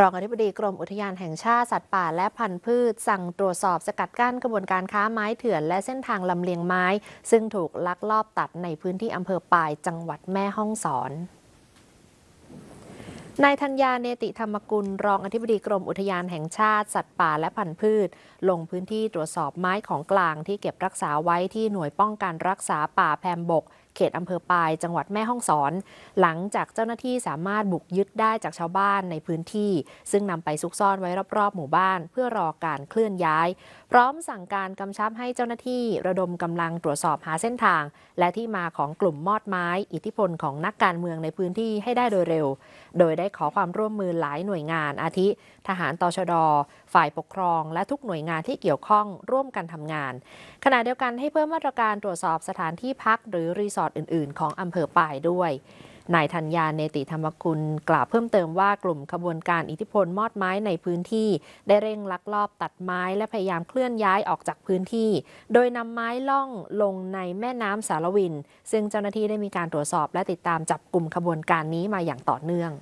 รองอธิบดีกรมอุทยานแห่งชาติ สัตว์ป่าและพันธุ์พืช สั่งตรวจสอบสกัดกั้นกระบวนการค้าไม้เถื่อนและเส้นทางลำเลียงไม้ ซึ่งถูกลักลอบตัดในพื้นที่อำเภอปายจังหวัดแม่ฮ่องสอนนายธัญญาเนติธรรมกุล รองอธิบดีกรมอุทยานแห่งชาติสัตว์ป่าและพันธุ์พืช ลงพื้นที่ตรวจสอบไม้ของกลางที่เก็บรักษาไว้ที่หน่วยป้องกันรักษาป่าแพมบก เขตอำเภอปาย จังหวัดแม่ฮ่องสอน หลังจากเจ้าหน้าที่สามารถบุกยึดได้จากชาวบ้านในพื้นที่ ซึ่งนำไปซุกซ่อนไว้รอบๆหมู่บ้านเพื่อรอการเคลื่อนย้าย พร้อมสั่งการกำชับให้เจ้าหน้าที่ระดมกำลังตรวจสอบหาเส้นทาง และที่มาของกลุ่มมอดไม้ อิทธิพลของนักการเมืองในพื้นที่ให้ได้โดยเร็ว โดยได้ได้ขอความร่วมมือหลายหน่วยงานอาทิ ทหารตชด ฝ่ายปกครอง และทุกหน่วยงานที่เกี่ยวข้องร่วมกันทำงาน ขณะเดียวกันให้เพิ่มมาตรการตรวจสอบสถานที่พักหรือรีสอร์ทอื่น ๆ ของอำเภอปายด้วยนายธัญญาเนติธรรมคุณ กล่าวเพิ่มเติมว่ากลุ่มขบวนการอิทธิพลมอดไม้ในพื้นที่ ได้เร่งลักลอบตัดไม้และพยายามเคลื่อนย้ายออกจากพื้นที่ โดยนำไม้ล่องลงในแม่น้ำสารวิน ซึ่งเจ้าหน้าที่ได้มีการตรวจสอบ และติดตามจับกลุ่มขบวนการนี้มาอย่างต่อเนื่อง